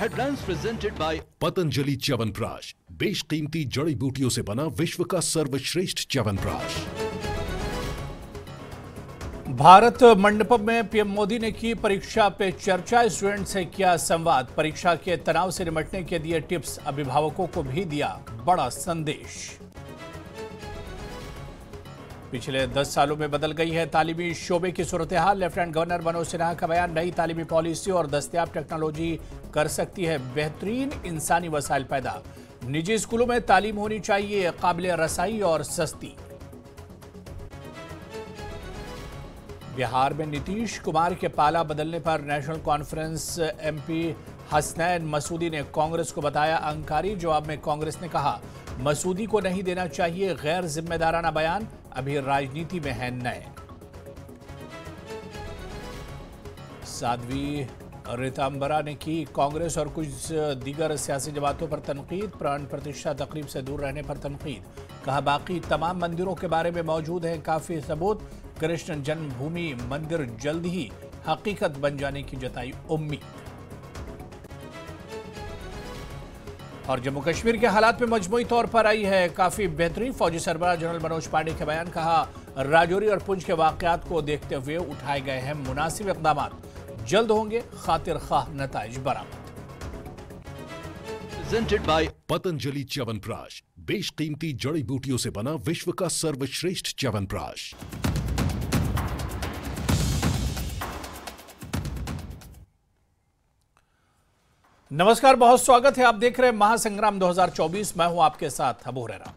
Headlines presented by Patanjali Chyawanprash बेशकीमती जड़ी बूटियों से बना विश्व का सर्वश्रेष्ठ च्यवनप्राश भारत मंडपम में पीएम मोदी ने की परीक्षा पे चर्चा स्टूडेंट से किया संवाद परीक्षा के तनाव से निपटने के दिए टिप्स अभिभावकों को भी दिया बड़ा संदेश पिछले 10 सालों में बदल गई है तालीमी शोबे की सूरत हाल लेफ्टिनेंट गवर्नर मनोज सिन्हा का बयान नई तालीमी पॉलिसी और दस्तियाब टेक्नोलॉजी कर सकती है बेहतरीन इंसानी वसाइल पैदा निजी स्कूलों में तालीम होनी चाहिए काबिल रसाई और सस्ती बिहार में नीतीश कुमार के पाला बदलने पर national conference MP Hasnain Masoodi ने कांग्रेस को बताया अंकारी जवाब में कांग्रेस ने कहा मसूदी को नहीं देना चाहिए गैर जिम्मेदाराना बयान अभी राजनीति में है नए साध्वी रितंबरा ने की कांग्रेस और कुछ दीगर सियासी जमातों पर तनकीद प्राण प्रतिष्ठा तकरीब से दूर रहने पर तनकीद कहा बाकी तमाम मंदिरों के बारे में मौजूद हैं काफ़ी सबूत कृष्ण जन्मभूमि मंदिर जल्द ही हकीकत बन जाने की जताई उम्मीद और जम्मू कश्मीर के हालात में मजमू तौर पर आई है काफी बेहतरीन फौजी सरबरा जनरल मनोज पांडे के बयान कहा राजौरी और पुंछ के वाकत को देखते हुए उठाए गए हैं मुनासिब इकदाम जल्द होंगे खातिर खा नतज बरामद पतंजलि च्यवनप्राश बेशकीमती जड़ी बूटियों से बना विश्व का सर्वश्रेष्ठ च्यवनप्राश नमस्कार बहुत स्वागत है आप देख रहे हैं महासंग्राम 2024 मैं हूं आपके साथ अबोरेरा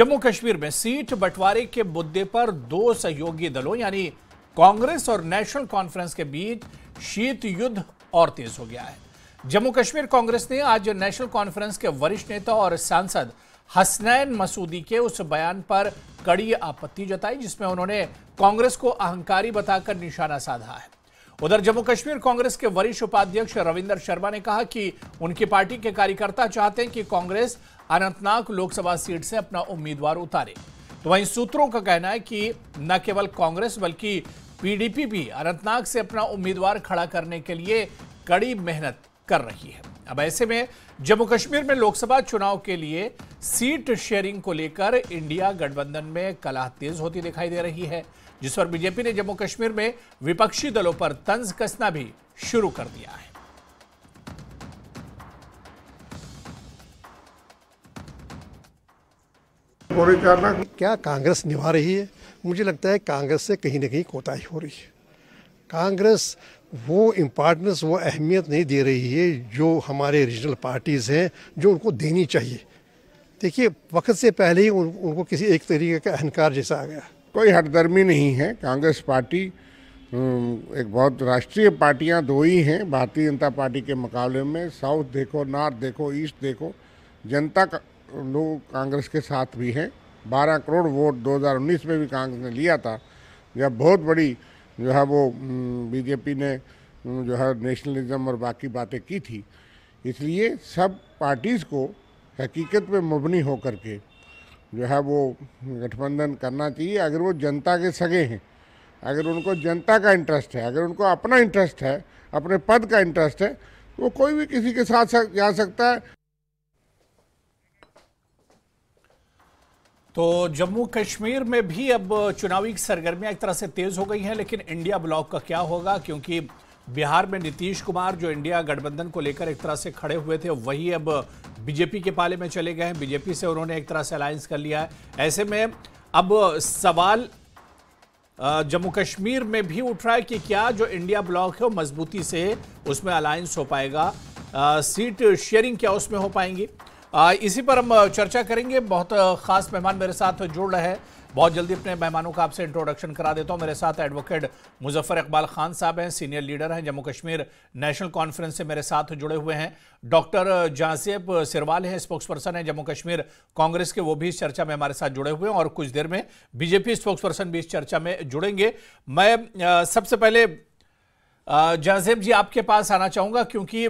जम्मू कश्मीर में सीट बंटवारे के मुद्दे पर दो सहयोगी दलों यानी कांग्रेस और नेशनल कॉन्फ्रेंस के बीच शीत युद्ध और तेज हो गया है जम्मू कश्मीर कांग्रेस ने आज नेशनल कॉन्फ्रेंस के वरिष्ठ नेता और सांसद हसनैन मसूदी के उस बयान पर कड़ी आपत्ति जताई जिसमें उन्होंने कांग्रेस को अहंकारी बताकर निशाना साधा है उधर जम्मू कश्मीर कांग्रेस के वरिष्ठ उपाध्यक्ष रविंदर शर्मा ने कहा कि उनकी पार्टी के कार्यकर्ता चाहते हैं कि कांग्रेस अनंतनाग लोकसभा सीट से अपना उम्मीदवार उतारे तो वहीं सूत्रों का कहना है कि न केवल कांग्रेस बल्कि पीडीपी भी अनंतनाग से अपना उम्मीदवार खड़ा करने के लिए कड़ी मेहनत कर रही है अब ऐसे में जम्मू कश्मीर में लोकसभा चुनाव के लिए सीट शेयरिंग को लेकर इंडिया गठबंधन में कला तेज होती दिखाई दे रही है जिस पर बीजेपी ने जम्मू कश्मीर में विपक्षी दलों पर तंज कसना भी शुरू कर दिया है क्या कांग्रेस निभा रही है मुझे लगता है कांग्रेस से कहीं ना कहीं कोताही हो रही है कांग्रेस वो इम्पॉर्टेंस वो अहमियत नहीं दे रही है जो हमारे रीजनल पार्टीज़ हैं जो उनको देनी चाहिए देखिए वक्त से पहले ही उन, उनको किसी एक तरीके का अहंकार जैसा आ गया कोई हटदर्मी नहीं है कांग्रेस पार्टी हम्म, एक बहुत राष्ट्रीय पार्टियां दो ही हैं भारतीय जनता पार्टी के मुकाबले में साउथ देखो नॉर्थ देखो ईस्ट देखो जनता का लोग कांग्रेस के साथ भी हैं 12 करोड़ वोट 2019 में भी कांग्रेस ने लिया था जब बहुत बड़ी जो है वो हम्म, बीजेपी ने हम्म, जो है नेशनलिज्म और बाकी बातें की थी इसलिए सब पार्टीज़ को हकीकत में मबनी होकर के जो है वो गठबंधन करना चाहिए अगर वो जनता के सगे हैं अगर उनको जनता का इंटरेस्ट है अगर उनको अपना इंटरेस्ट है अपने पद का इंटरेस्ट है वो कोई भी किसी के साथ सक, जा सकता है तो जम्मू कश्मीर में भी अब चुनावी सरगर्मियां एक तरह से तेज हो गई हैं लेकिन इंडिया ब्लॉक का क्या होगा क्योंकि बिहार में नीतीश कुमार जो इंडिया गठबंधन को लेकर एक तरह से खड़े हुए थे वही अब बीजेपी के पाले में चले गए हैं बीजेपी से उन्होंने एक तरह से अलायंस कर लिया है ऐसे में अब सवाल जम्मू कश्मीर में भी उठ रहा है कि क्या जो इंडिया ब्लॉक है वो मजबूती से उसमें अलायंस हो पाएगा सीट शेयरिंग क्या उसमें हो पाएंगी इसी पर हम चर्चा करेंगे बहुत खास मेहमान मेरे साथ जुड़ रहे हैं बहुत जल्दी अपने मेहमानों का आपसे इंट्रोडक्शन करा देता हूं मेरे साथ एडवोकेट मुजफ्फर इकबाल खान साहब हैं सीनियर लीडर हैं जम्मू कश्मीर नेशनल कॉन्फ्रेंस से मेरे साथ जुड़े हुए हैं डॉक्टर जासेब सिरवाल हैं स्पोक्स पर्सन हैं जम्मू कश्मीर कांग्रेस के वो भी इस चर्चा में हमारे साथ जुड़े हुए हैं और कुछ देर में बीजेपी स्पोक्स पर्सन भी इस चर्चा में जुड़ेंगे मैं सबसे पहले जासेब जी आपके पास आना चाहूँगा क्योंकि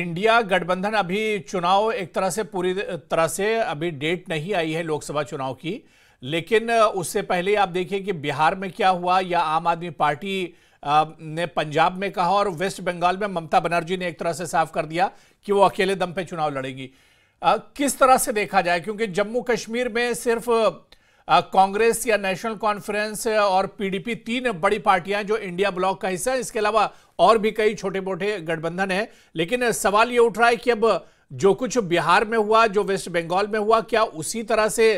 इंडिया गठबंधन अभी चुनाव एक तरह से पूरी तरह से अभी डेट नहीं आई है लोकसभा चुनाव की लेकिन उससे पहले आप देखिए कि बिहार में क्या हुआ या आम आदमी पार्टी ने पंजाब में कहा और वेस्ट बंगाल में ममता बनर्जी ने एक तरह से साफ कर दिया कि वो अकेले दम पे चुनाव लड़ेगी किस तरह से देखा जाए क्योंकि जम्मू कश्मीर में सिर्फ कांग्रेस या नेशनल कॉन्फ्रेंस और पीडीपी तीन बड़ी पार्टियां जो इंडिया ब्लॉक का हिस्सा है इसके अलावा और भी कई छोटे मोटे गठबंधन है लेकिन सवाल ये उठ रहा है कि अब जो कुछ बिहार में हुआ जो वेस्ट बंगाल में हुआ क्या उसी तरह से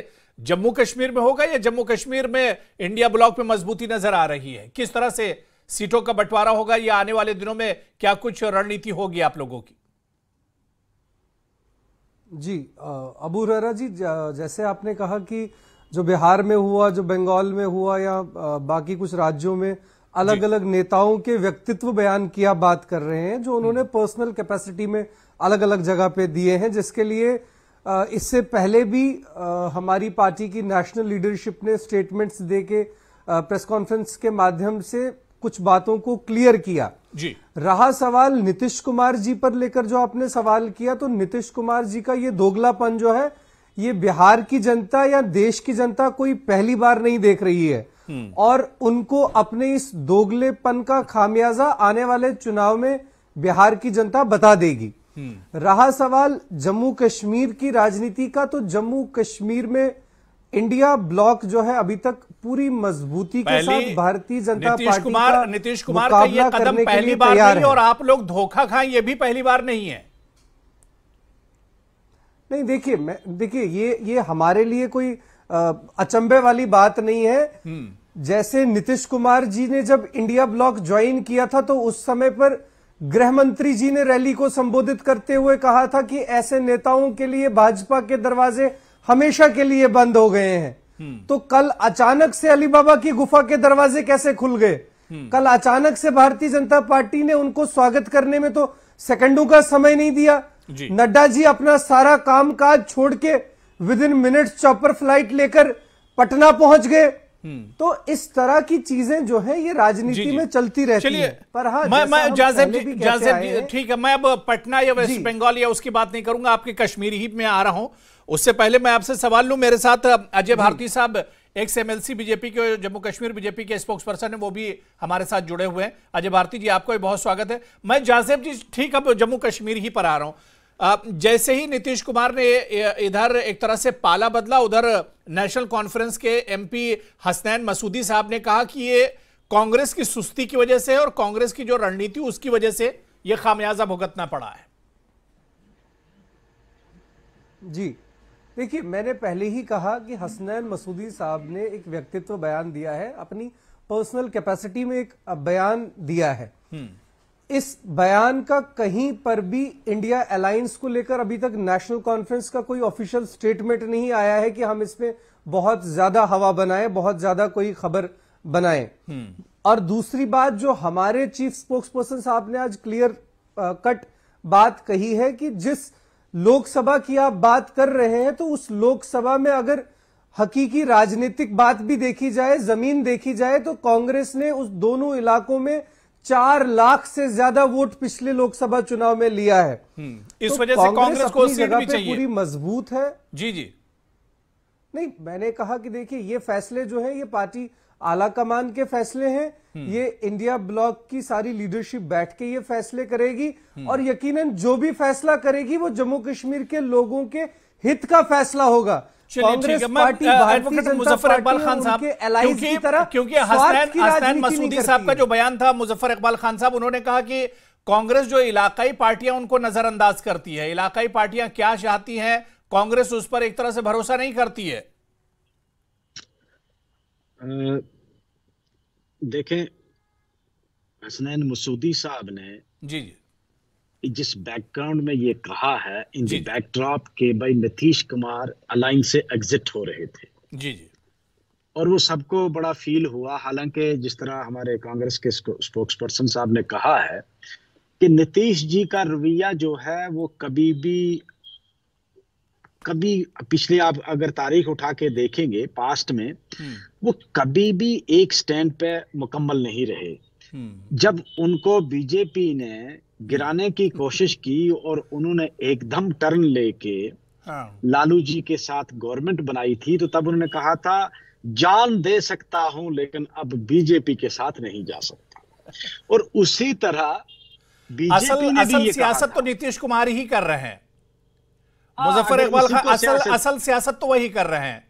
जम्मू कश्मीर में होगा या जम्मू कश्मीर में इंडिया ब्लॉक में मजबूती नजर आ रही है किस तरह से सीटों का बंटवारा होगा या आने वाले दिनों में क्या कुछ रणनीति होगी आप लोगों की जी अबू रहरा जी जैसे आपने कहा कि जो बिहार में हुआ जो बंगाल में हुआ या बाकी कुछ राज्यों में अलग अलग नेताओं के व्यक्तित्व बयान किया बात कर रहे हैं जो हम्म। उन्होंने पर्सनल कैपेसिटी में अलग अलग जगह पे दिए हैं जिसके लिए इससे पहले भी हमारी पार्टी की नेशनल लीडरशिप ने स्टेटमेंट्स दे के प्रेस कॉन्फ्रेंस के माध्यम से कुछ बातों को क्लियर किया जी रहा सवाल नीतीश कुमार जी पर लेकर जो आपने सवाल किया तो नीतीश कुमार जी का ये दोगलापन जो है ये बिहार की जनता या देश की जनता कोई पहली बार नहीं देख रही है हम्म। और उनको अपने इस दोगलेपन का खामियाजा आने वाले चुनाव में बिहार की जनता बता देगी हम्म। रहा सवाल जम्मू कश्मीर की राजनीति का तो जम्मू कश्मीर में इंडिया ब्लॉक जो है अभी तक पूरी मजबूती के साथ भारतीय जनता पार्टी कुमार नीतीश कुमार का ये कदम पहली बार नहीं और आप लोग धोखा खाएं ये भी पहली बार नहीं है नहीं देखिए मैं देखिए ये ये हमारे लिए कोई आ, अचंभे वाली बात नहीं है हम्म। जैसे नीतीश कुमार जी ने जब इंडिया ब्लॉक ज्वाइन किया था तो उस समय पर गृह मंत्री जी ने रैली को संबोधित करते हुए कहा था कि ऐसे नेताओं के लिए भाजपा के दरवाजे हमेशा के लिए बंद हो गए हैं हम्म। तो कल अचानक से अलीबाबा की गुफा के दरवाजे कैसे खुल गए हम्म। कल अचानक से भारतीय जनता पार्टी ने उनको स्वागत करने में तो सेकंडों का समय नहीं दिया नड्डा जी अपना सारा काम काज छोड़ के within minute chopper flight लेकर पटना पहुंच गए हम्म। तो इस तरह की चीजें जो है ये राजनीति में चलती रहती है पर हाँ मैं जी जाजेब जी ठीक है मैं अब पटना या वेस्ट बंगाल या उसकी बात नहीं करूंगा आपके कश्मीर ही में आ रहा हूं उससे पहले मैं आपसे सवाल लू मेरे साथ अजय भारती साहब एक्स एमएलसी बीजेपी के जम्मू कश्मीर बीजेपी के स्पोक्स पर्सन है वो भी हमारे साथ जुड़े हुए हैं अजय भारती जी आपको भी बहुत स्वागत है मैं जाजेब जी ठीक अब जम्मू कश्मीर ही पर आ रहा हूं जैसे ही नीतीश कुमार ने इधर एक तरह से पाला बदला उधर नेशनल कॉन्फ्रेंस के एमपी हसनैन मसूदी साहब ने कहा कि ये कांग्रेस की सुस्ती की वजह से और कांग्रेस की जो रणनीति उसकी वजह से ये खामियाजा भुगतना पड़ा है जी देखिए मैंने पहले ही कहा कि हसनैन मसूदी साहब ने एक व्यक्तित्व बयान दिया है अपनी पर्सनल कैपेसिटी में एक बयान दिया है हम्म। इस बयान का कहीं पर भी इंडिया अलायंस को लेकर अभी तक नेशनल कॉन्फ्रेंस का कोई ऑफिशियल स्टेटमेंट नहीं आया है कि हम इसमें बहुत ज्यादा हवा बनाए बहुत ज्यादा कोई खबर बनाए हम्म। और दूसरी बात जो हमारे चीफ स्पोक्स पर्सन साहब ने आज क्लियर कट बात कही है कि जिस लोकसभा की आप बात कर रहे हैं तो उस लोकसभा में अगर हकीकी राजनीतिक बात भी देखी जाए जमीन देखी जाए तो कांग्रेस ने उस दोनों इलाकों में चार लाख से ज्यादा वोट पिछले लोकसभा चुनाव में लिया है हम्म, इस तो वजह से कांग्रेस को सीट भी चाहिए पूरी मजबूत है जी जी नहीं मैंने कहा कि देखिए ये फैसले जो है ये पार्टी आला कमान के फैसले हैं हम्म। ये इंडिया ब्लॉक की सारी लीडरशिप बैठ के ये फैसले करेगी हम्म। और यकीनन जो भी फैसला करेगी वो जम्मू कश्मीर के लोगों के हित का फैसला होगा कांग्रेस पार्टी भारतीय मुजफ्फर इकबाल खान साहब क्योंकि क्योंकि हसनैन हसनैन मसूदी साहब का जो बयान था मुजफ्फर इकबाल खान साहब उन्होंने कहा कि कांग्रेस जो इलाकाई पार्टियां उनको नजरअंदाज करती है इलाकाई पार्टियां क्या चाहती हैं कांग्रेस उस पर एक तरह से भरोसा नहीं करती है देखें हसनैन मसूदी साहब ने जी जी जिस बैकग्राउंड में ये कहा है इन द बैकड्रॉप के भाई नीतीश कुमार अलाइन से एग्जिट हो रहे थे जी जी और वो सबको बड़ा फील हुआ हालांकि जिस तरह हमारे कांग्रेस के स्पोक्स पर्सन साहब ने कहा है कि नीतीश जी का रवैया जो है वो कभी भी कभी पिछले आप अगर तारीख उठा के देखेंगे पास्ट में हम्म। वो कभी भी एक स्टैंड पे मुकम्मल नहीं रहे हम्म। जब उनको बीजेपी ने गिराने की कोशिश की और उन्होंने एकदम टर्न लेके हाँ। लालू जी के साथ गवर्नमेंट बनाई थी तो तब उन्होंने कहा था जान दे सकता हूं लेकिन अब बीजेपी के साथ नहीं जा सकता और उसी तरह बीजेपी ने भी सियासत तो नीतीश कुमार ही कर रहे हैं हाँ, मुजफ्फर इकबाल असल असल सियासत तो वही कर रहे हैं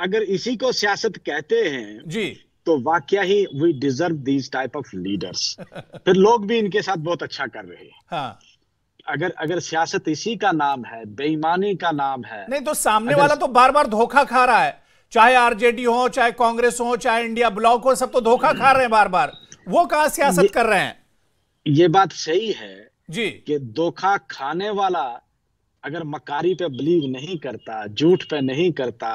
अगर इसी को सियासत कहते हैं जी तो वाक्य ही we deserve these type of leaders फिर लोग भी इनके साथ बहुत अच्छा कर रहे हैं हाँ. अगर अगर सियासत इसी का नाम है बेईमानी का नाम है नहीं तो सामने अगर... वाला तो बार बार धोखा खा रहा है चाहे आरजेडी हो चाहे कांग्रेस हो चाहे इंडिया ब्लॉक हो सब तो धोखा खा रहे हैं बार बार वो कहा सियासत कर रहे हैं ये बात सही है जी कि धोखा खाने वाला अगर मकारी पे बिलीव नहीं करता झूठ पे नहीं करता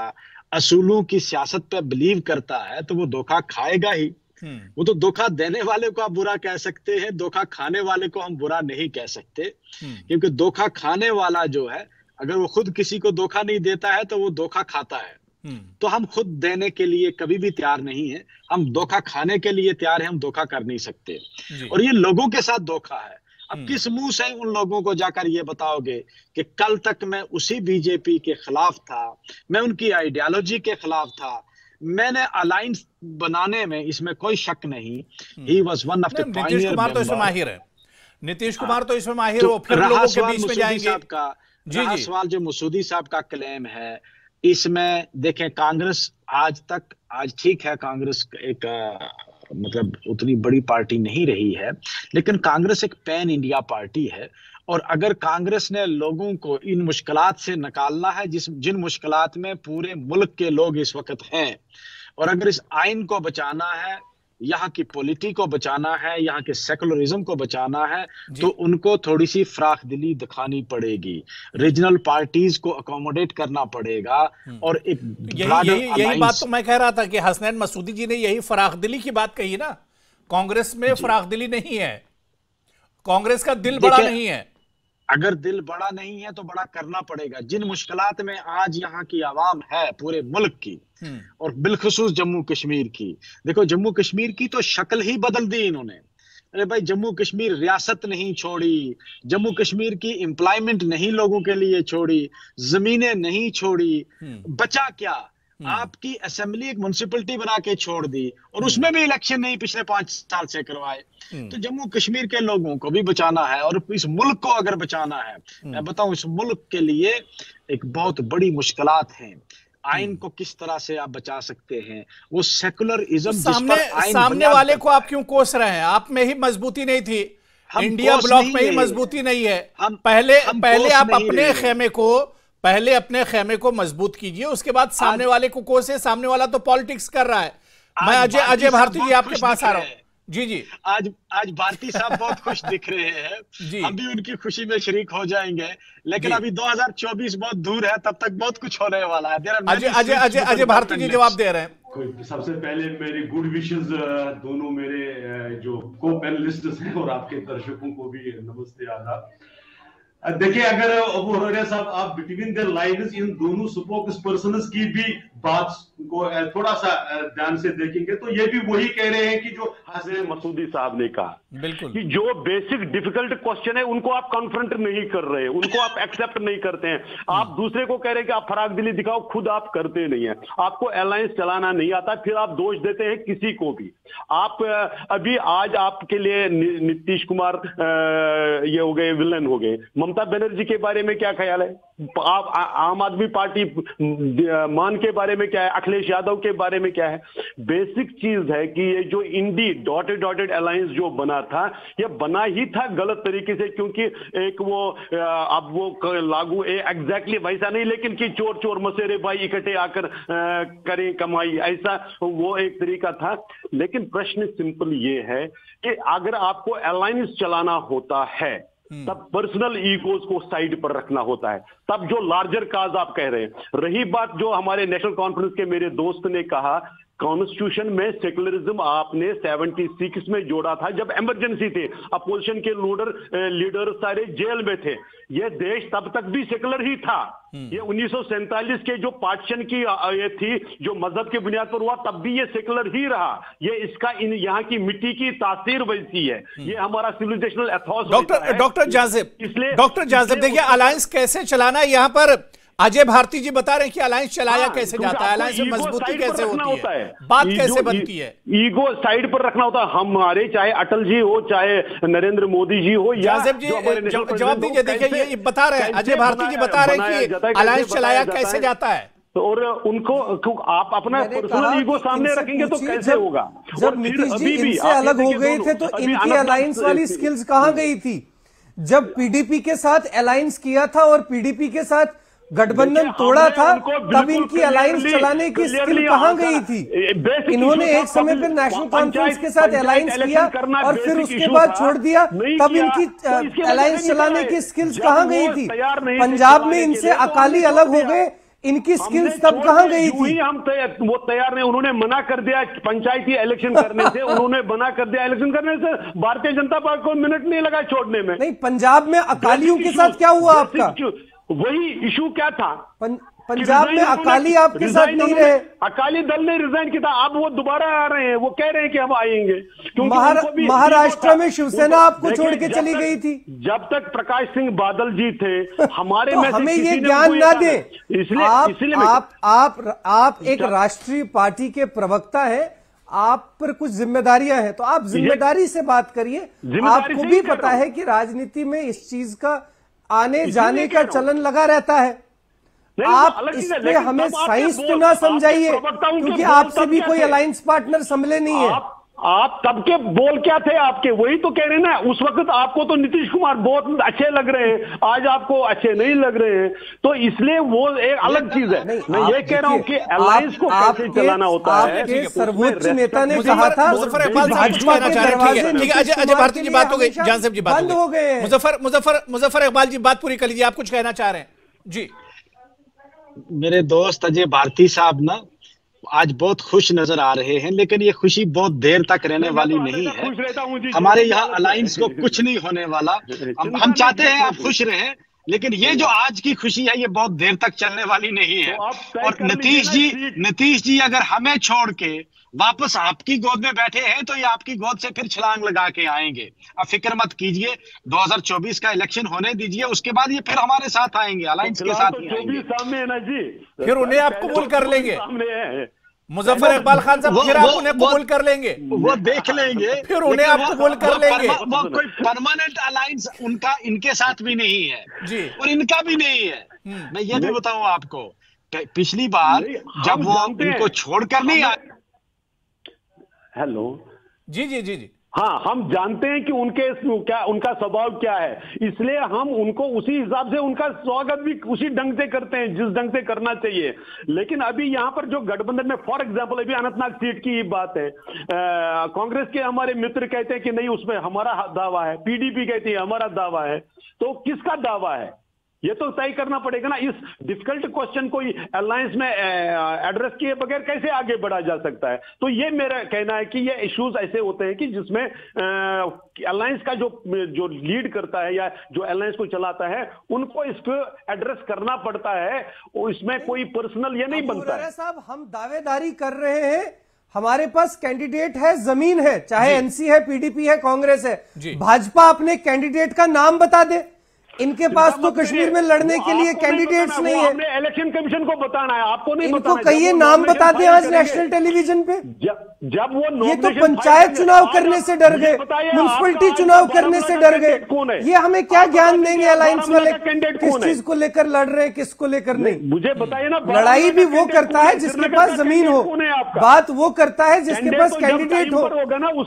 असूलों की सियासत पे बिलीव करता है तो वो धोखा खाएगा ही हम्म। वो तो धोखा देने वाले को आप बुरा कह सकते हैं धोखा खाने वाले को हम बुरा नहीं कह सकते हम्म। क्योंकि धोखा खाने वाला जो है अगर वो खुद किसी को धोखा नहीं देता है तो वो धोखा खाता है हम्म। तो हम खुद देने के लिए कभी भी तैयार नहीं है हम धोखा खाने के लिए तैयार है हम धोखा कर नहीं सकते और ये लोगों के साथ धोखा है अब हम्म। किस मुंह से उन लोगों को जाकर ये बताओगे कि कल तक मैं उसी बीजेपी के खिलाफ था मैं उनकी आइडियोलॉजी के खिलाफ था मैंने अलायंस बनाने में इसमें कोई शक नहीं he was one of Nitish Kumar तो इसमें माहिर है नीतीश हाँ। कुमार तो इसमें माहिर तो फिर लोगों के बीच में जाएंगे का जी जी सवाल जो मसूदी साहब का क्लेम है इसमें देखें कांग्रेस आज तक आज ठीक है कांग्रेस एक मतलब उतनी बड़ी पार्टी नहीं रही है लेकिन कांग्रेस एक पैन इंडिया पार्टी है और अगर कांग्रेस ने लोगों को इन मुश्किल से निकालना है जिस जिन मुश्किल में पूरे मुल्क के लोग इस वक्त हैं और अगर इस आइन को बचाना है यहाँ की पॉलिटी को बचाना है यहाँ के सेकुलरिज्म को बचाना है तो उनको थोड़ी सी फ्राख दिली दिखानी पड़ेगी रीजनल पार्टीज को अकोमोडेट करना पड़ेगा हम्म। और एक यही, यही, यही बात तो मैं कह रहा था कि हसनैन मसूदी जी ने यही फराख दिली की बात कही ना कांग्रेस में फराख दिली नहीं है कांग्रेस का दिल बड़ा नहीं है अगर दिल बड़ा नहीं है तो बड़ा करना पड़ेगा जिन मुश्किल में आज यहाँ की आवाम है पूरे मुल्क की हम्म। और बिलखसूस जम्मू कश्मीर की देखो जम्मू कश्मीर की तो शक्ल ही बदल दी इन्होंने अरे भाई जम्मू कश्मीर रियासत नहीं छोड़ी जम्मू कश्मीर की एम्प्लॉयमेंट नहीं लोगों के लिए छोड़ी जमीनें नहीं छोड़ी हम्म। बचा क्या हम्म। आपकी असेंबली एक म्यूनसिपलिटी बना के छोड़ दी और उसमें हम्म। भी इलेक्शन नहीं पिछले पांच साल से करवाए हम्म। तो जम्मू कश्मीर के लोगों को भी बचाना है और इस मुल्क को अगर बचाना है मैं बताऊं इस मुल्क के लिए एक बहुत बड़ी मुश्किल है आइन को किस तरह से आप बचा सकते हैं वो तो सेकुलरिज्म सामने सामने वाले को आप क्यों कोस रहे हैं आप में ही मजबूती नहीं थी इंडिया ब्लॉक में ही मजबूती नहीं है हम पहले हम पहले आप अपने खेमे को पहले अपने खेमे को मजबूत कीजिए उसके बाद सामने वाले को कोसे सामने वाला तो पॉलिटिक्स कर रहा है मैं अजय अजय भारती जी आपके पास आ रहा हूँ जी जी आज आज भारती साहब बहुत खुश दिख रहे हैं हम भी उनकी खुशी में शरीक हो जाएंगे लेकिन अभी 2024 बहुत दूर है तब तक बहुत कुछ होने वाला है अजय अजय अजय अजय भारती जी जवाब दे रहे हैं सबसे पहले मेरी गुड विशेष दोनों मेरे जो को पैनलिस्ट हैं और आपके दर्शकों को भी नमस्ते आदाब देखिए अगर उन्होंने सब आप बिटवीन देयर लाइंस इन दोनों स्पोक्स पर्सन की भी बात को थोड़ा सा ध्यान से देखेंगे तो ये भी वही कह रहे हैं कि जो हसन मसूदी साहब ने कहा बिल्कुल कि जो बेसिक डिफिकल्ट क्वेश्चन है उनको आप कॉन्फ्रंट नहीं कर रहे हैं उनको आप एक्सेप्ट नहीं करते हैं आप दूसरे को कह रहे हैं कि आप फराग दिली दिखाओ खुद आप करते नहीं है आपको एयरलाइंस चलाना नहीं आता फिर आप दोष देते हैं किसी को भी आप अभी आज आपके लिए नीतीश कुमार ये हो गए विलन हो गए ममता बनर्जी के बारे में क्या ख्याल है आप आम आदमी पार्टी मान के बारे में क्या है अखिलेश यादव के बारे में क्या है बेसिक चीज है कि ये जो इंडी डॉटेड डॉटेड अलायंस जो बना था ये बना ही था गलत तरीके से क्योंकि एक वो अब वो लागू एग्जैक्टली वैसा नहीं लेकिन कि चोर चोर मसेरे भाई इकट्ठे आकर करें कमाई ऐसा वो एक तरीका था लेकिन प्रश्न सिंपल ये है कि अगर आपको अलायंस चलाना होता है हम्म। तब पर्सनल ईगोज को साइड पर रखना होता है तब जो लार्जर काज आप कह रहे हैं रही बात जो हमारे नेशनल कॉन्फ्रेंस के मेरे दोस्त ने कहा कॉन्स्टिट्यूशन में सेकुलरिज्म आपने 76 में जोड़ा था जब इमरजेंसी थी अपोजिशन के लीडर लीडर सारे जेल में थे यह देश तब तक भी सेकुलर ही था हम्म। ये उन्नीस के जो पाटशन की ये थी जो मजहब की बुनियाद पर हुआ तब भी ये सेकुलर ही रहा ये इसका इन यहाँ की मिट्टी की तासीर वैसी है हम्म। ये हमारा civilisational ethos doctor doctor Jazib इसलिए डॉक्टर जाजिब देखिए अलायंस कैसे चलाना यहाँ पर अजय भारती जी बता रहे हैं कि अलायंस चलाया हाँ, कैसे जाता है अलायंस मजबूती कैसे होती होता है, बात कैसे बनती है ईगो साइड पर रखना होता है हमारे चाहे अटल जी हो चाहे नरेंद्र मोदी जी हो या जी जवाब दीजिए देखिए ये बता रहे हैं अजय भारती जी बता रहे हैं कि अलायंस चलाया कैसे जाता है तो और उनको आप अपना पर्सनल ईगो सामने रखेंगे तो कैसे होगा जब नीतीश जी इनसे अलग हो गए तो थे तो इनकी अलायंस तो वाली स्किल्स कहाँ गई थी जब पीडीपी के साथ अलायंस किया था और पीडीपी के साथ गठबंधन तोड़ा था तब इनकी अलायंस चलाने की स्किल कहाँ गई थी इन्होंने एक समय पर नेशनल कॉन्फ्रेंस के साथ अलायंस किया और फिर उसके बाद छोड़ दिया तब इनकी तो अलायंस चलाने की स्किल्स कहां गई थी पंजाब तो में इनसे अकाली अलग हो गए इनकी स्किल्स तब कहां गई थी हम तैयार वो तैयार नहीं उन्होंने मना कर दिया पंचायती इलेक्शन करने से उन्होंने मना कर दिया इलेक्शन करने से भारतीय जनता पार्टी को मिनट नहीं लगा छोड़ने में नहीं पंजाब में अकालियों के साथ क्या हुआ आपका वही इशू क्या था पन, पंजाब में अकाली आपके साथ नहीं रहे अकाली दल ने रिजाइन किया अब वो दोबारा आ रहे हैं वो कह रहे हैं कि हम आएंगे महाराष्ट्र में शिवसेना आपको छोड़ के चली गई थी जब तक प्रकाश सिंह बादल जी थे हमारे तो में हमें ये ज्ञान ना दे इसलिए आप आप एक राष्ट्रीय पार्टी के प्रवक्ता है आप पर कुछ जिम्मेदारियां हैं तो आप जिम्मेदारी से बात करिए आपको भी पता है कि राजनीति में इस चीज का आने जाने का चलन लगा रहता है आप इसमें हमें साइंस तो ना समझाइए क्योंकि आपसे भी कोई अलायंस पार्टनर संभले नहीं है आप तब के बोल क्या थे आपके वही तो कह रहे हैं ना उस वक्त आपको तो नीतीश कुमार बहुत अच्छे लग रहे हैं आज आपको अच्छे नहीं लग रहे हैं तो इसलिए वो एक अलग चीज है मैं ये कह रहा हूँ कि अलायंस को कैसे चलाना होता है सर्वोच्च नेता ने कहा था मुजफ्फर इकबाल अजय भारती जी बात हो गई जान साहब जी बात हो गए मुजफ्फर मुजफ्फर मुजफ्फर इकबाल जी बात पूरी कर लीजिए आप कुछ कहना चाह रहे हैं जी मेरे दोस्त अजय भारती साहब ना आज बहुत खुश नजर आ रहे हैं लेकिन ये खुशी बहुत देर तक रहने वाली तो नहीं है हमारे यहाँ अलायंस को कुछ नहीं होने वाला हम, हम चाहते हैं आप खुश रहें लेकिन ये जो आज की खुशी है ये बहुत देर तक चलने वाली नहीं है तो और नीतीश जी नीतीश जी अगर हमें छोड़ के वापस आपकी गोद में बैठे हैं तो ये आपकी गोद से फिर छलांग लगा के आएंगे अब फिक्र मत कीजिए 2024 का इलेक्शन होने दीजिए उसके बाद ये फिर हमारे साथ आएंगे अलायंस के साथ तो ही आएंगे सामने है ना जी फिर उन्हें आप कबूल कर लेंगे सामने है मुजफ्फर इकबाल खान साहब फिर आप उन्हें कबूल कर लेंगे वो देख लेंगे फिर उन्हें आप कबूल कर लेंगे कोई परमानेंट अलायंस उनका इनके साथ भी नहीं है जी और इनका भी नहीं है हम्म। मैं ये भी बताऊ आपको पिछली बार जब वो उनको छोड़कर नहीं आए हेलो जी जी जी जी हाँ हम जानते हैं कि उनके क्या उनका स्वभाव क्या है इसलिए हम उनको उसी हिसाब से उनका स्वागत भी उसी ढंग से करते हैं जिस ढंग से करना चाहिए लेकिन अभी यहाँ पर जो गठबंधन में फॉर एग्जाम्पल अभी अनंतनाग सीट की ही बात है कांग्रेस के हमारे मित्र कहते हैं कि नहीं उसमें हमारा दावा है पीडीपी कहती है हमारा दावा है तो किसका दावा है ये तो तय करना पड़ेगा ना इस डिफिकल्ट क्वेश्चन को अलायंस में एड्रेस किए बगैर कैसे आगे बढ़ा जा सकता है तो ये मेरा कहना है कि ये इश्यूज ऐसे होते हैं कि जिसमें अलायंस का जो जो लीड करता है या जो अलायंस को चलाता है उनको इसको एड्रेस करना पड़ता है इसमें कोई पर्सनल ये नहीं बनता है साहब हम दावेदारी कर रहे हैं हमारे पास कैंडिडेट है जमीन है चाहे एनसी है पीडीपी है कांग्रेस है भाजपा अपने कैंडिडेट का नाम बता दे इनके पास तो कश्मीर में लड़ने के लिए कैंडिडेट्स नहीं, है इलेक्शन कमीशन को बताना है आपको नहीं इनको कहिए नाम बता दें आज नेशनल टेलीविजन पे जब वो ये तो पंचायत चुनाव करने से डर गए म्यूनसिपलिटी चुनाव करने से डर गए ये हमें क्या ज्ञान देंगे अलायंस वाले किस चीज को लेकर लड़ रहे हैं किसको लेकर नहीं मुझे बताइए ना लड़ाई भी वो करता है जिसके पास जमीन हो बात वो करता है जिसके पास कैंडिडेट हो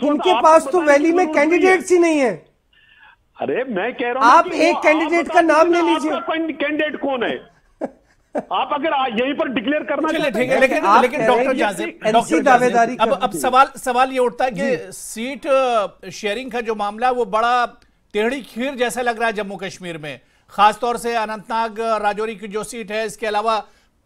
उनके पास तो, तो वैली में कैंडिडेट्स ही नहीं है अरे मैं कह रहा हूं आप एक कैंडिडेट का नाम ले लीजिए कैंडिडेट कौन है आप अगर यहीं पर डिक्लेयर करना ठीक है लेकिन लेकिन डॉक्टर जाजिब डॉक्टर दावेदारी अब अब सवाल सवाल ये उठता है कि सीट शेयरिंग का जो मामला है वो बड़ा टेढ़ी खीर जैसा लग रहा है जम्मू कश्मीर में खासतौर से अनंतनाग राजौरी की जो सीट है इसके अलावा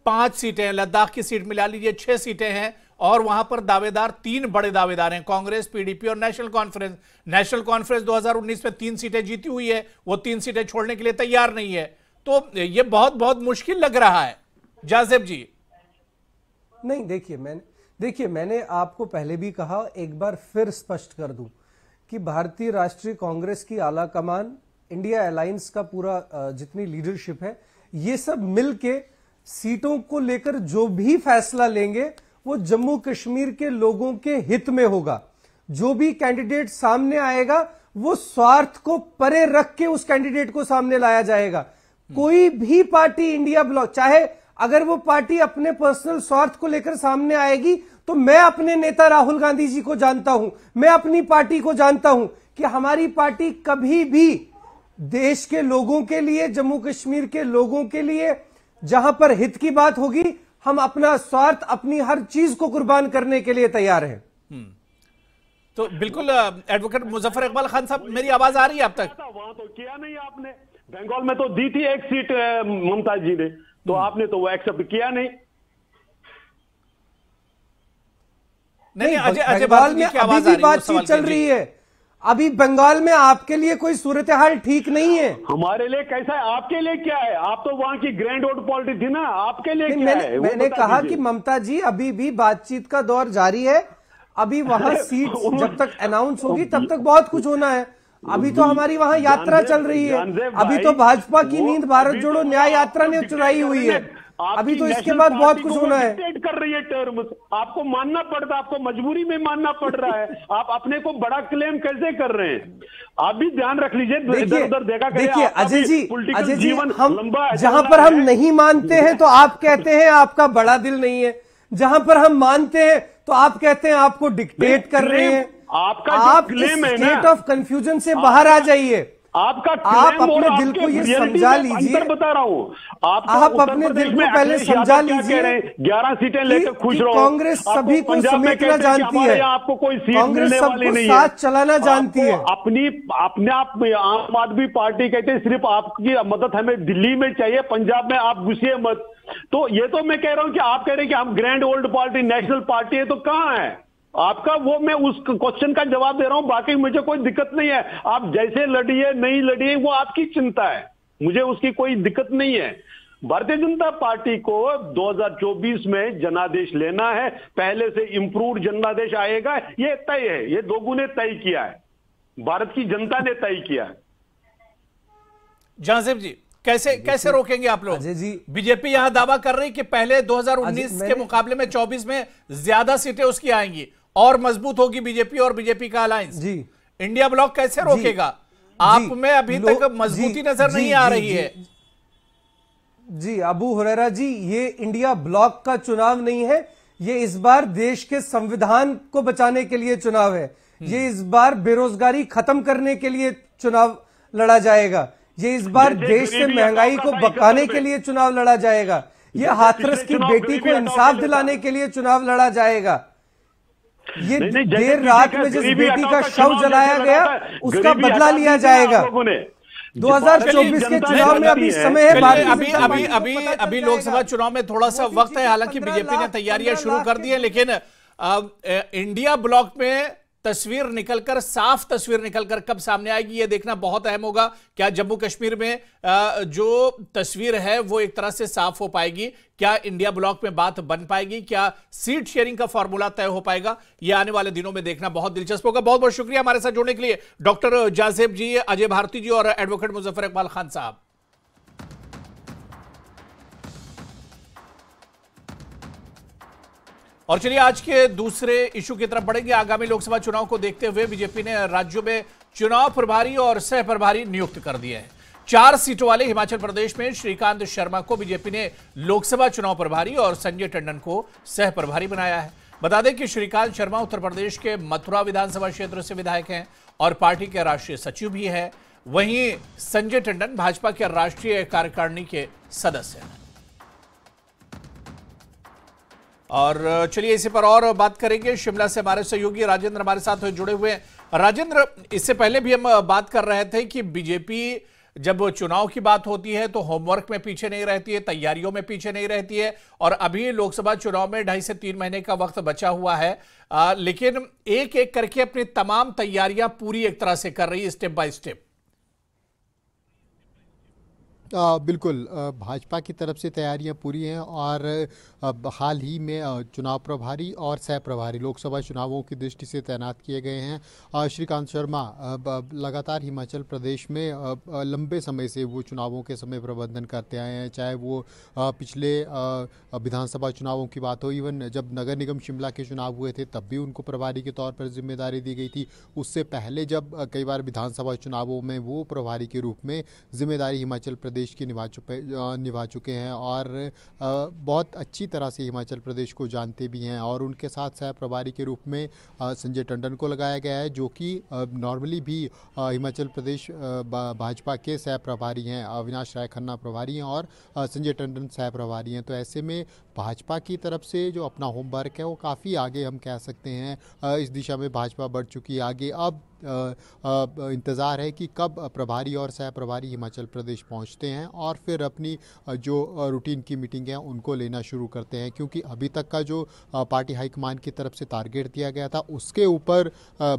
पांच सीटें लद्दाख की सीट मिला लीजिए छह सीटें हैं और वहां पर दावेदार तीन बड़े दावेदार हैं कांग्रेस पीडीपी और नेशनल कॉन्फ्रेंस नेशनल कॉन्फ्रेंस 2019 में तीन सीटें जीती हुई है वो तीन सीटें छोड़ने के लिए तैयार नहीं है तो ये बहुत बहुत मुश्किल लग रहा है जाजेब जी नहीं देखिए मैंने देखिए मैंने आपको पहले भी कहा एक बार फिर स्पष्ट कर दू कि भारतीय राष्ट्रीय कांग्रेस की आला कमान इंडिया अलायंस का पूरा जितनी लीडरशिप है ये सब मिलके सीटों को लेकर जो भी फैसला लेंगे वो जम्मू कश्मीर के लोगों के हित में होगा जो भी कैंडिडेट सामने आएगा वो स्वार्थ को परे रख के उस कैंडिडेट को सामने लाया जाएगा कोई भी पार्टी इंडिया ब्लॉक चाहे अगर वो पार्टी अपने पर्सनल स्वार्थ को लेकर सामने आएगी तो मैं अपने नेता राहुल गांधी जी को जानता हूं मैं अपनी पार्टी को जानता हूं कि हमारी पार्टी कभी भी देश के लोगों के लिए जम्मू कश्मीर के लोगों के लिए जहां पर हित की बात होगी हम अपना स्वार्थ अपनी हर चीज को कुर्बान करने के लिए तैयार हैं हम्म। तो बिल्कुल एडवोकेट मुजफ्फर इकबाल खान साहब मेरी आवाज आ रही है अब तक वहां तो किया नहीं आपने बंगाल में तो दी थी एक सीट ममता जी ने तो हम्म। आपने तो वो एक्सेप्ट किया नहीं नहीं, नहीं अजय अजय में अभी भी बातचीत चल रही है अभी बंगाल में आपके लिए कोई सूरत हाल ठीक नहीं है हमारे लिए कैसा है आपके लिए क्या है आप तो वहाँ की ग्रैंड ओड पॉलिटी थी ना आपके लिए क्या मैंने, है? मैंने कहा कि ममता जी अभी भी बातचीत का दौर जारी है अभी वहाँ सीट जब तक अनाउंस होगी तब तक बहुत कुछ होना है अभी तो हमारी वहाँ यात्रा चल रही है अभी तो भाजपा की नींद भारत जोड़ो तो न्याय यात्रा तो ने चुराई हुई है अभी तो इसके बाद बहुत कुछ होना है कर रही है टर्म्स आपको मानना पड़ता है आपको मजबूरी में मानना पड़ रहा है आप अपने को बड़ा क्लेम कैसे कर रहे हैं आप भी ध्यान रख लीजिए इधर उधर देखा देखिए अजय जी अजय जी हम जहां पर हम नहीं मानते हैं तो आप कहते हैं आपका बड़ा दिल नहीं है जहां पर हम मानते हैं तो आप कहते हैं आपको डिक्टेट कर रहे हैं आपका आप क्लेम है स्टेट ऑफ कंफ्यूजन से बाहर आ जाइए आपका आप अपने दिल को ये समझा लीजिए बता रहा हूँ आप, अपने दिल को पहले समझा लीजिए ग्यारह सीटें लेकर खुश रहो कांग्रेस सभी को समेटना जानती है आपको कोई सीट कांग्रेस सबको साथ चलाना जानती है अपनी अपने आप आम आदमी पार्टी कहते सिर्फ आपकी मदद हमें दिल्ली में चाहिए पंजाब में आप घुसिए मत तो ये तो मैं कह रहा हूँ कि आप कह रहे हैं कि हम grand old party national party है तो कहाँ है आपका वो मैं उस क्वेश्चन का जवाब दे रहा हूं बाकी मुझे कोई दिक्कत नहीं है आप जैसे लड़िए नहीं लड़िए वो आपकी चिंता है मुझे उसकी कोई दिक्कत नहीं है भारतीय जनता पार्टी को 2024 में जनादेश लेना है पहले से इंप्रूव जनादेश आएगा ये तय है ये लोगों ने तय किया है भारत की जनता ने तय किया है जानसेब जी कैसे कैसे रोकेंगे आप लोग जी बीजेपी यहां दावा कर रही कि पहले 2019 के मुकाबले में 24 में ज्यादा सीटें उसकी आएंगी और मजबूत होगी बीजेपी और बीजेपी का अलायंस जी इंडिया ब्लॉक कैसे रोकेगा आप में अभी तक मजबूती नजर नहीं आ रही है जी अबू हुररा जी ये इंडिया ब्लॉक का चुनाव नहीं है ये इस बार देश के संविधान को बचाने के लिए चुनाव है हम्म। ये इस बार बेरोजगारी खत्म करने के लिए चुनाव लड़ा जाएगा ये इस बार देश से महंगाई को बकाने के लिए चुनाव लड़ा जाएगा ये हाथरस की बेटी को इंसाफ दिलाने के लिए चुनाव लड़ा जाएगा ये नहीं, नहीं, देर रात में जिस बेटी का शव जलाया गया उसका बदला लिया जाएगा 2024 के चुनाव में अभी समय है अभी अभी अभी अभी अभी लोकसभा चुनाव में थोड़ा सा वक्त है हालांकि बीजेपी ने तैयारियां शुरू कर दी है लेकिन इंडिया ब्लॉक में तस्वीर निकलकर साफ तस्वीर निकलकर कब सामने आएगी ये देखना बहुत अहम होगा क्या जम्मू कश्मीर में जो तस्वीर है वो एक तरह से साफ हो पाएगी क्या इंडिया ब्लॉक में बात बन पाएगी क्या सीट शेयरिंग का फॉर्मूला तय हो पाएगा ये आने वाले दिनों में देखना बहुत दिलचस्प होगा बहुत बहुत शुक्रिया हमारे साथ जुड़ने के लिए डॉक्टर जासेब जी अजय भारती जी और एडवोकेट मुजफ्फर इकबाल खान साहब और चलिए आज के दूसरे इशू की तरफ बढ़ेंगे आगामी लोकसभा चुनाव को देखते हुए बीजेपी ने राज्यों में चुनाव प्रभारी और सह प्रभारी नियुक्त कर दिए हैं चार सीटों वाले हिमाचल प्रदेश में श्रीकांत शर्मा को बीजेपी ने लोकसभा चुनाव प्रभारी और संजय टंडन को सह प्रभारी बनाया है बता दें कि श्रीकांत शर्मा उत्तर प्रदेश के मथुरा विधानसभा क्षेत्र से विधायक हैं और पार्टी के राष्ट्रीय सचिव भी हैं वहीं संजय टंडन भाजपा के राष्ट्रीय कार्यकारिणी के सदस्य हैं और चलिए इसी पर और बात करेंगे शिमला से हमारे सहयोगी राजेंद्र हमारे साथ जुड़े हुए हैं राजेंद्र इससे पहले भी हम बात कर रहे थे कि बीजेपी जब चुनाव की बात होती है तो होमवर्क में पीछे नहीं रहती है तैयारियों में पीछे नहीं रहती है और अभी लोकसभा चुनाव में ढाई से तीन महीने का वक्त बचा हुआ है आ, लेकिन एक एक करके अपनी तमाम तैयारियां पूरी एक तरह से कर रही है स्टेप बाय स्टेप आ, बिल्कुल भाजपा की तरफ से तैयारियां पूरी हैं और हाल ही में चुनाव प्रभारी और सह प्रभारी लोकसभा चुनावों की दृष्टि से तैनात किए गए हैं श्रीकांत शर्मा लगातार हिमाचल प्रदेश में लंबे समय से वो चुनावों के समय प्रबंधन करते आए हैं चाहे वो पिछले विधानसभा चुनावों की बात हो इवन जब नगर निगम शिमला के चुनाव हुए थे तब भी उनको प्रभारी के तौर पर जिम्मेदारी दी गई थी उससे पहले जब कई बार विधानसभा चुनावों में वो प्रभारी के रूप में जिम्मेदारी हिमाचल प्रदेश प्रदेश के निभा चुके निभा चुके हैं और बहुत अच्छी तरह से हिमाचल प्रदेश को जानते भी हैं और उनके साथ सह प्रभारी के रूप में संजय टंडन को लगाया गया है जो कि नॉर्मली भी हिमाचल प्रदेश भाजपा के सह प्रभारी हैं अविनाश राय खन्ना प्रभारी हैं और संजय टंडन सह प्रभारी हैं तो ऐसे में भाजपा की तरफ से जो अपना होमवर्क है वो काफ़ी आगे हम कह सकते हैं इस दिशा में भाजपा बढ़ चुकी है आगे अब इंतज़ार है कि कब प्रभारी और सह प्रभारी हिमाचल प्रदेश पहुंचते हैं और फिर अपनी जो रूटीन की मीटिंग है उनको लेना शुरू करते हैं क्योंकि अभी तक का जो पार्टी हाईकमान की तरफ से टारगेट दिया गया था उसके ऊपर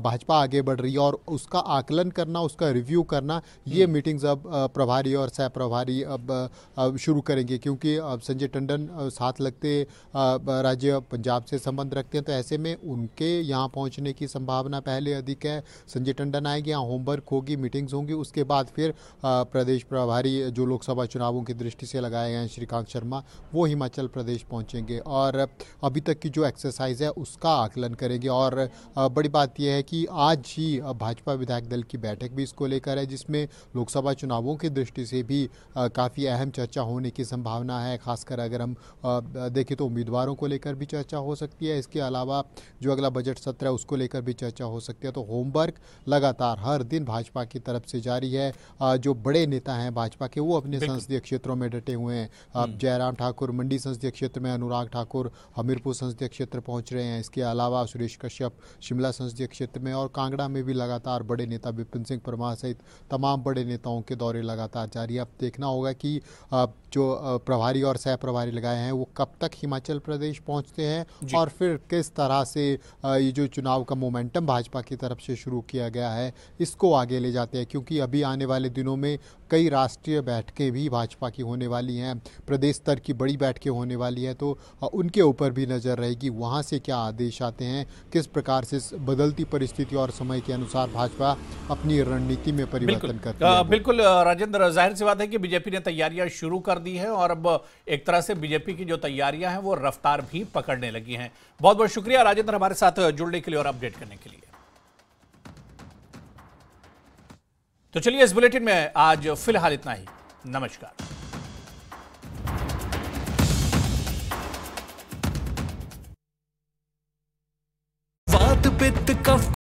भाजपा आगे बढ़ रही है और उसका आकलन करना उसका रिव्यू करना ये मीटिंग्स हम्म। अब प्रभारी और सह प्रभारी अब, अब शुरू करेंगे क्योंकि अब संजय टंडन साथ लगते राज्य पंजाब से संबंध रखते हैं तो ऐसे में उनके यहाँ पहुँचने की संभावना पहले अधिक है संजय टंडन आएंगे यहाँ होमवर्क होगी मीटिंग्स होंगी उसके बाद फिर प्रदेश प्रभारी जो लोकसभा चुनावों की दृष्टि से लगाए गए हैं श्रीकांत शर्मा वो हिमाचल प्रदेश पहुँचेंगे और अभी तक की जो एक्सरसाइज है उसका आकलन करेंगे और बड़ी बात यह है कि आज ही भाजपा विधायक दल की बैठक भी इसको लेकर है जिसमें लोकसभा चुनावों की दृष्टि से भी काफ़ी अहम चर्चा होने की संभावना है खासकर अगर हम देखें तो उम्मीदवारों को लेकर भी चर्चा हो सकती है इसके अलावा जो अगला बजट सत्र है उसको लेकर भी चर्चा हो सकती है तो होमवर्क लगातार हर दिन भाजपा की तरफ से जारी है जो बड़े नेता हैं भाजपा के वो अपने संसदीय क्षेत्रों में डटे हुए हैं अब हम्म। जयराम ठाकुर मंडी संसदीय क्षेत्र में अनुराग ठाकुर हमीरपुर संसदीय क्षेत्र पहुंच रहे हैं इसके अलावा सुरेश कश्यप शिमला संसदीय क्षेत्र में और कांगड़ा में भी लगातार बड़े नेता विपिन सिंह परमार सहित तमाम बड़े नेताओं के दौरे लगातार जारी अब देखना होगा कि जो प्रभारी और सह प्रभारी लगाए हैं वो कब तक हिमाचल प्रदेश पहुंचते हैं और फिर किस तरह से ये जो चुनाव का मोमेंटम भाजपा की तरफ से शुरू किया गया है इसको आगे ले जाते हैं क्योंकि अभी आने वाले दिनों में कई राष्ट्रीय बैठकें भी भाजपा की होने वाली हैं प्रदेश स्तर की बड़ी बैठकें होने वाली हैं तो उनके ऊपर भी नज़र रहेगी वहाँ से क्या आदेश आते हैं किस प्रकार से बदलती परिस्थिति और समय के अनुसार भाजपा अपनी रणनीति में परिवर्तन करती है बिल्कुल राजेंद्र जाहिर सी बात है कि बीजेपी ने तैयारियां शुरू कर दी है और अब एक तरह से बीजेपी की जो तैयारियां हैं वो रफ्तार भी पकड़ने लगी हैं बहुत बहुत शुक्रिया राजेंद्र हमारे साथ जुड़ने के लिए और अपडेट करने के लिए तो चलिए इस बुलेटिन में आज फिलहाल इतना ही नमस्कार